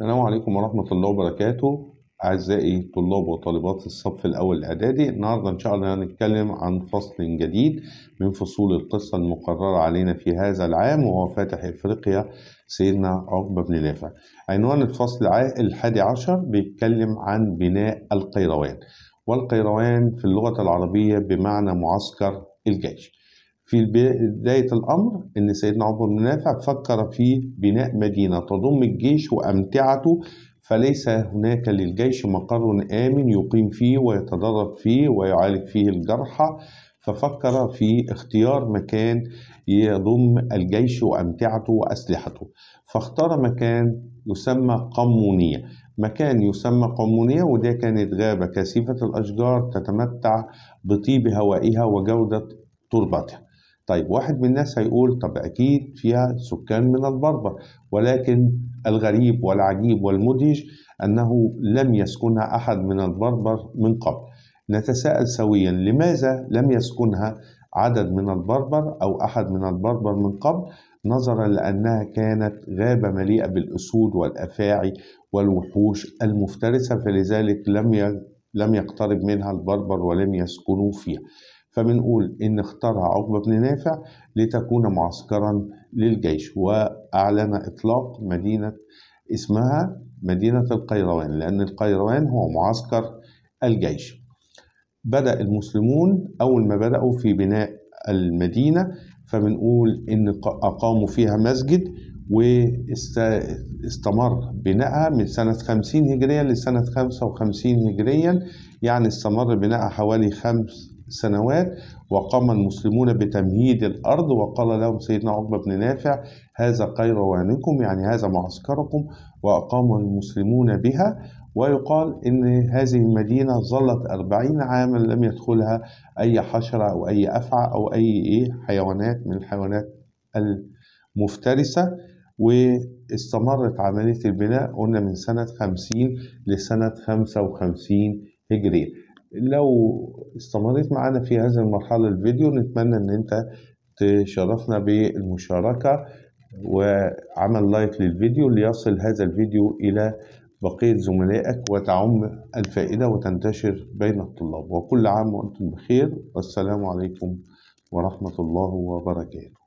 السلام عليكم ورحمة الله وبركاته أعزائي طلاب وطالبات الصف الأول الإعدادي النهاردة إن شاء الله هنتكلم عن فصل جديد من فصول القصة المقررة علينا في هذا العام وهو فاتح إفريقيا سيدنا عقبة بن نافع عنوان الفصل الحادي عشر بيتكلم عن بناء القيروان والقيروان في اللغة العربية بمعنى معسكر الجيش في بداية الأمر أن سيدنا عمر بن نافع فكر في بناء مدينة تضم الجيش وأمتعته فليس هناك للجيش مقر آمن يقيم فيه ويتدرب فيه ويعالج فيه الجرحى ففكر في اختيار مكان يضم الجيش وأمتعته وأسلحته فاختار مكان يسمى قمونية مكان يسمى قمونية وده كانت غابة كثيفة الأشجار تتمتع بطيب هوائها وجودة تربتها طيب واحد من الناس هيقول طب أكيد فيها سكان من البربر ولكن الغريب والعجيب والمدهش أنه لم يسكنها أحد من البربر من قبل نتساءل سويا لماذا لم يسكنها عدد من البربر أو أحد من البربر من قبل نظرا لأنها كانت غابة مليئة بالأسود والأفاعي والوحوش المفترسة فلذلك لم لم يقترب منها البربر ولم يسكنوا فيها فبنقول إن اختارها عقبة بن نافع لتكون معسكرا للجيش وأعلن إطلاق مدينة اسمها مدينة القيروان لأن القيروان هو معسكر الجيش بدأ المسلمون أول ما بدأوا في بناء المدينة فبنقول إن أقاموا فيها مسجد واستمر بنائها من سنة 50 هجرية لسنة 55 هجريا يعني استمر بنائها حوالي خمس سنوات وقام المسلمون بتمهيد الأرض وقال لهم سيدنا عقبة بن نافع هذا قيروانكم يعني هذا معسكركم وأقام المسلمون بها ويقال إن هذه المدينة ظلت أربعين عاما لم يدخلها أي حشرة أو أي أفعى أو أي إيه، حيوانات من الحيوانات المفترسة واستمرت عملية البناء قلنا من سنة خمسين لسنة خمسة وخمسين هجرية لو استمريت معنا في هذه المرحلة الفيديو نتمنى ان انت تشرفنا بالمشاركة وعمل لايك للفيديو ليصل هذا الفيديو إلى بقية زملائك وتعم الفائدة وتنتشر بين الطلاب وكل عام وأنتم بخير والسلام عليكم ورحمة الله وبركاته